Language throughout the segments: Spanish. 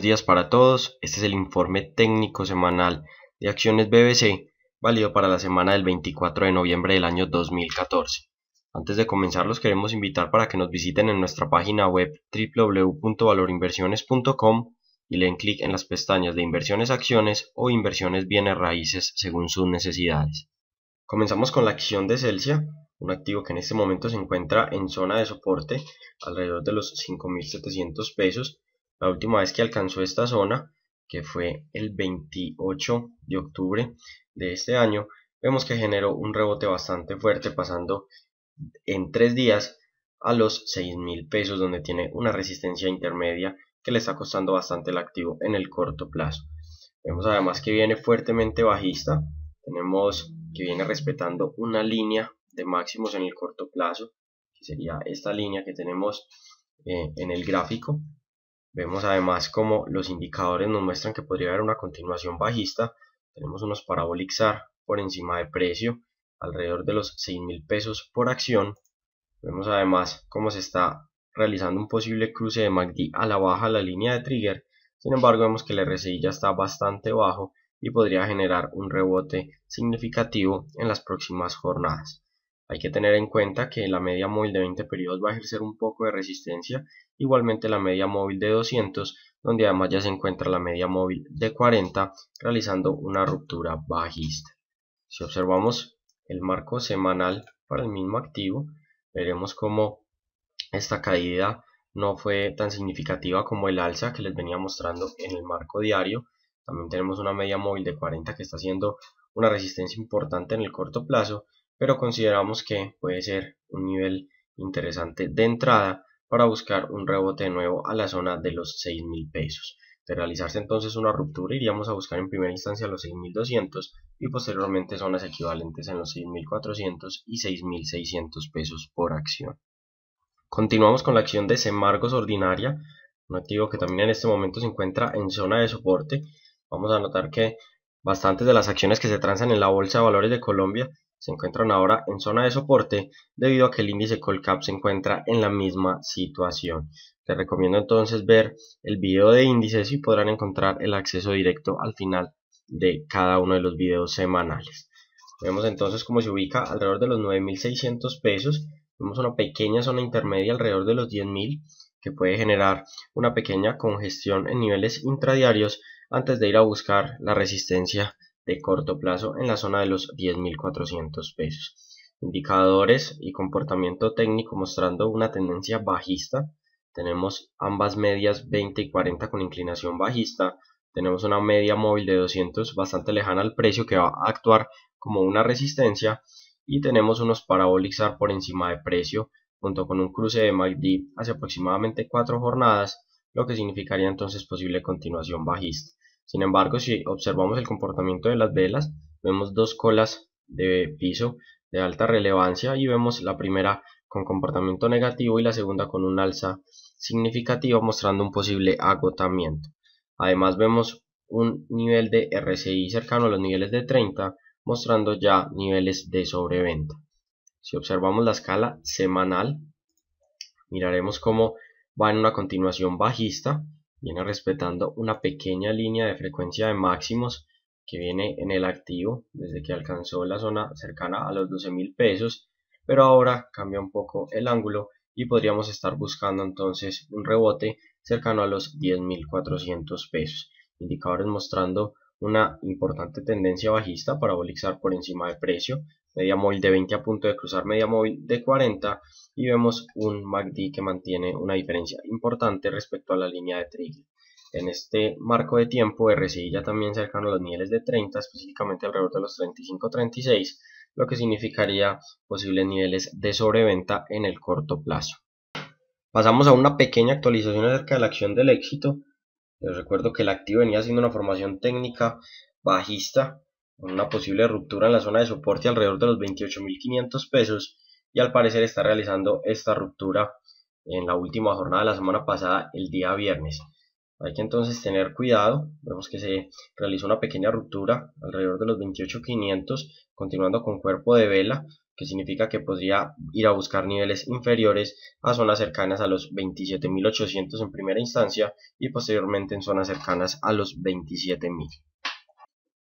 días para todos. Este es el informe técnico semanal de acciones BBC, válido para la semana del 24 de noviembre del año 2014. Antes de comenzar, los queremos invitar para que nos visiten en nuestra página web www.valorinversiones.com y le den clic en las pestañas de Inversiones Acciones o Inversiones Bienes Raíces según sus necesidades. Comenzamos con la acción de Celsia, un activo que en este momento se encuentra en zona de soporte alrededor de los 5.700 pesos la última vez que alcanzó esta zona, que fue el 28 de octubre de este año, vemos que generó un rebote bastante fuerte pasando en tres días a los 6 mil pesos donde tiene una resistencia intermedia que le está costando bastante el activo en el corto plazo. Vemos además que viene fuertemente bajista, tenemos que viene respetando una línea de máximos en el corto plazo, que sería esta línea que tenemos eh, en el gráfico, Vemos además como los indicadores nos muestran que podría haber una continuación bajista. Tenemos unos parabolixar por encima de precio, alrededor de los 6 mil pesos por acción. Vemos además cómo se está realizando un posible cruce de MACD a la baja la línea de trigger. Sin embargo, vemos que el RSI ya está bastante bajo y podría generar un rebote significativo en las próximas jornadas. Hay que tener en cuenta que la media móvil de 20 periodos va a ejercer un poco de resistencia, igualmente la media móvil de 200, donde además ya se encuentra la media móvil de 40, realizando una ruptura bajista. Si observamos el marco semanal para el mismo activo, veremos cómo esta caída no fue tan significativa como el alza que les venía mostrando en el marco diario. También tenemos una media móvil de 40 que está haciendo una resistencia importante en el corto plazo, pero consideramos que puede ser un nivel interesante de entrada para buscar un rebote nuevo a la zona de los 6.000 pesos. De realizarse entonces una ruptura iríamos a buscar en primera instancia los 6.200 y posteriormente zonas equivalentes en los 6.400 y 6.600 pesos por acción. Continuamos con la acción de Semargos Ordinaria, un activo que también en este momento se encuentra en zona de soporte. Vamos a notar que Bastantes de las acciones que se transan en la Bolsa de Valores de Colombia se encuentran ahora en zona de soporte debido a que el índice Colcap se encuentra en la misma situación. Te recomiendo entonces ver el video de índices y podrán encontrar el acceso directo al final de cada uno de los videos semanales. Vemos entonces cómo se ubica alrededor de los 9.600 pesos. Vemos una pequeña zona intermedia alrededor de los 10.000 que puede generar una pequeña congestión en niveles intradiarios antes de ir a buscar la resistencia de corto plazo en la zona de los 10.400 pesos. Indicadores y comportamiento técnico mostrando una tendencia bajista. Tenemos ambas medias 20 y 40 con inclinación bajista. Tenemos una media móvil de 200 bastante lejana al precio que va a actuar como una resistencia. Y tenemos unos parabolizar por encima de precio junto con un cruce de MACD hace aproximadamente 4 jornadas, lo que significaría entonces posible continuación bajista. Sin embargo, si observamos el comportamiento de las velas, vemos dos colas de piso de alta relevancia y vemos la primera con comportamiento negativo y la segunda con un alza significativa mostrando un posible agotamiento. Además vemos un nivel de RSI cercano a los niveles de 30 mostrando ya niveles de sobreventa. Si observamos la escala semanal miraremos cómo va en una continuación bajista viene respetando una pequeña línea de frecuencia de máximos que viene en el activo desde que alcanzó la zona cercana a los 12 mil pesos pero ahora cambia un poco el ángulo y podríamos estar buscando entonces un rebote cercano a los 10.400 pesos indicadores mostrando una importante tendencia bajista para bolixar por encima de precio media móvil de 20 a punto de cruzar media móvil de 40 y vemos un MACD que mantiene una diferencia importante respecto a la línea de trigger. En este marco de tiempo RSI ya también cercano a los niveles de 30, específicamente alrededor de los 35-36, lo que significaría posibles niveles de sobreventa en el corto plazo. Pasamos a una pequeña actualización acerca de la acción del éxito. Les recuerdo que el activo venía haciendo una formación técnica bajista una posible ruptura en la zona de soporte alrededor de los 28.500 pesos y al parecer está realizando esta ruptura en la última jornada de la semana pasada el día viernes. Hay que entonces tener cuidado, vemos que se realizó una pequeña ruptura alrededor de los 28.500 continuando con cuerpo de vela que significa que podría ir a buscar niveles inferiores a zonas cercanas a los 27.800 en primera instancia y posteriormente en zonas cercanas a los 27.000.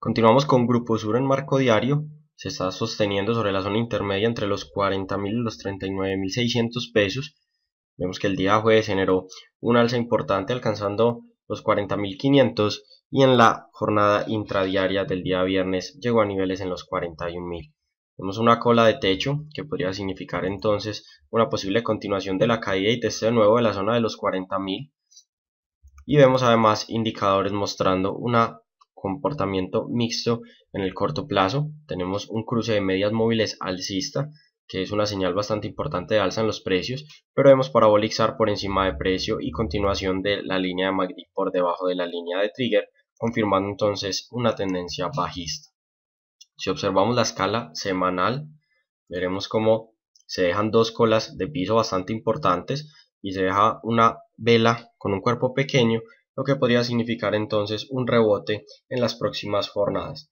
Continuamos con Grupo Sur en marco diario. Se está sosteniendo sobre la zona intermedia entre los 40.000 y los 39.600 pesos. Vemos que el día jueves generó un alza importante alcanzando los 40.500 y en la jornada intradiaria del día viernes llegó a niveles en los 41.000. Vemos una cola de techo que podría significar entonces una posible continuación de la caída y de nuevo de la zona de los 40.000 y vemos además indicadores mostrando una comportamiento mixto en el corto plazo. Tenemos un cruce de medias móviles alcista, que es una señal bastante importante de alza en los precios, pero vemos parabolizar por encima de precio y continuación de la línea de MACD por debajo de la línea de trigger, confirmando entonces una tendencia bajista. Si observamos la escala semanal, veremos cómo se dejan dos colas de piso bastante importantes y se deja una vela con un cuerpo pequeño lo que podría significar entonces un rebote en las próximas jornadas.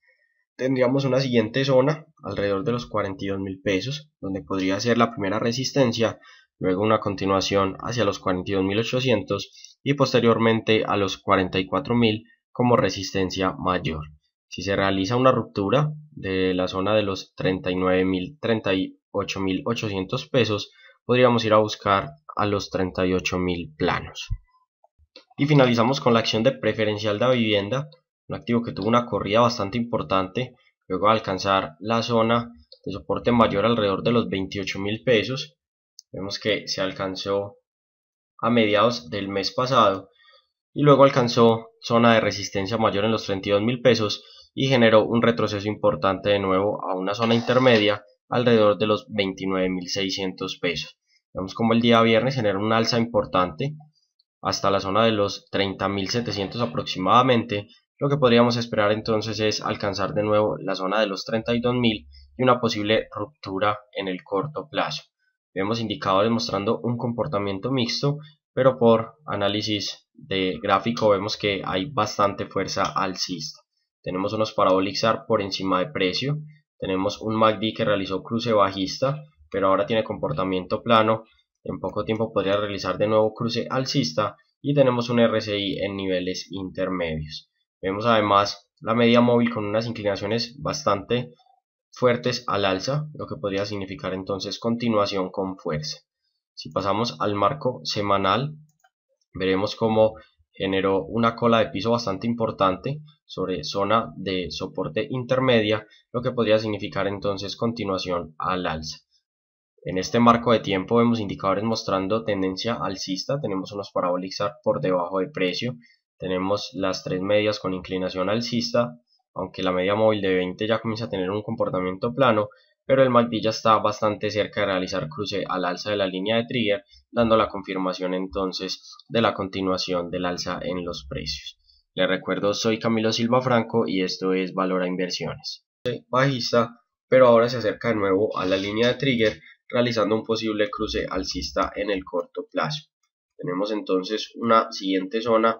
Tendríamos una siguiente zona alrededor de los $42,000, mil pesos, donde podría ser la primera resistencia, luego una continuación hacia los 42.800 y posteriormente a los 44.000 como resistencia mayor. Si se realiza una ruptura de la zona de los 39.000, 38.800 pesos, podríamos ir a buscar a los 38.000 planos. Y finalizamos con la acción de preferencial de vivienda, un activo que tuvo una corrida bastante importante, luego alcanzar la zona de soporte mayor alrededor de los 28 mil pesos. Vemos que se alcanzó a mediados del mes pasado y luego alcanzó zona de resistencia mayor en los 32 mil pesos y generó un retroceso importante de nuevo a una zona intermedia alrededor de los mil 29.600 pesos. Vemos como el día viernes generó un alza importante hasta la zona de los 30.700 aproximadamente, lo que podríamos esperar entonces es alcanzar de nuevo la zona de los 32.000 y una posible ruptura en el corto plazo. Vemos indicadores mostrando un comportamiento mixto, pero por análisis de gráfico vemos que hay bastante fuerza alcista. Tenemos unos parabolizar por encima de precio, tenemos un MACD que realizó cruce bajista, pero ahora tiene comportamiento plano en poco tiempo podría realizar de nuevo cruce alcista y tenemos un RSI en niveles intermedios. Vemos además la media móvil con unas inclinaciones bastante fuertes al alza, lo que podría significar entonces continuación con fuerza. Si pasamos al marco semanal, veremos cómo generó una cola de piso bastante importante sobre zona de soporte intermedia, lo que podría significar entonces continuación al alza. En este marco de tiempo vemos indicadores mostrando tendencia alcista, tenemos unos parabolizar por debajo de precio, tenemos las tres medias con inclinación alcista, aunque la media móvil de 20 ya comienza a tener un comportamiento plano, pero el MACD ya está bastante cerca de realizar cruce al alza de la línea de trigger, dando la confirmación entonces de la continuación del alza en los precios. Les recuerdo, soy Camilo Silva Franco y esto es Valor a Inversiones. Bajista, pero ahora se acerca de nuevo a la línea de trigger realizando un posible cruce alcista en el corto plazo. Tenemos entonces una siguiente zona